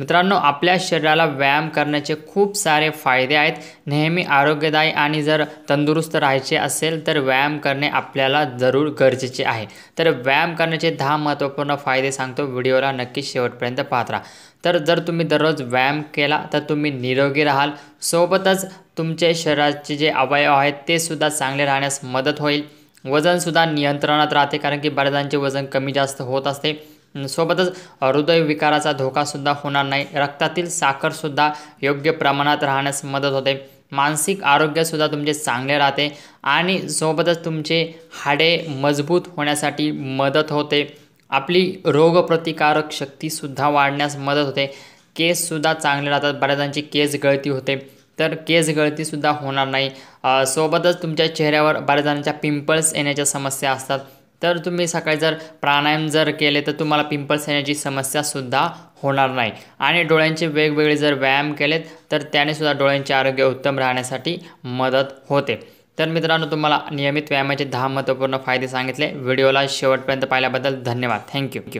मित्रांनो आपल्या शरीराला व्यायाम करण्याचे खूप सारे फायदे आहेत नेहमी आरोग्यदायी आणि जर तंदुरुस्त राहायचे असेल तर व्यायाम करणे आपल्याला जरूर गरजेचे आहे तर व्यायाम करण्याचे दहा महत्त्वपूर्ण फायदे सांगतो व्हिडिओला नक्की शेवटपर्यंत पाहत राहा तर जर तुम्ही दररोज व्यायाम केला तर तुम्ही निरोगी राहाल सोबतच तुमचे शरीराचे जे अवयव आहेत ते सुद्धा चांगले राहण्यास मदत होईल वजनसुद्धा नियंत्रणात राहते कारण की बऱ्याचांचे वजन कमी जास्त होत असते सोबतच हृदयविकाराचा धोकासुद्धा होणार नाही रक्तातील साखरसुद्धा योग्य प्रमाणात राहण्यास मदत होते मानसिक आरोग्यसुद्धा तुमचे चांगले राहते आणि सोबतच तुमचे हाडे मजबूत होण्यासाठी मदत होते आपली रोगप्रतिकारक शक्तीसुद्धा वाढण्यास मदत होते केससुद्धा चांगले राहतात बऱ्याचजणांची केस गळती होते तर केस गळतीसुद्धा होणार नाही सोबतच तुमच्या चेहऱ्यावर बऱ्याच जणांच्या पिंपल्स येण्याच्या समस्या असतात तर तुम्ही सकाळी जर प्राणायाम जर केले तर तुम्हाला पिंपल्स येण्याची समस्यासुद्धा होणार नाही आणि डोळ्यांचे वेगवेगळे जर व्यायाम केलेत तर त्यानेसुद्धा डोळ्यांचे आरोग्य उत्तम राहण्यासाठी मदत होते तर मित्रांनो तुम्हाला नियमित व्यायामाचे दहा महत्त्वपूर्ण फायदे सांगितले व्हिडिओला शेवटपर्यंत पाहिल्याबद्दल धन्यवाद थँक्यू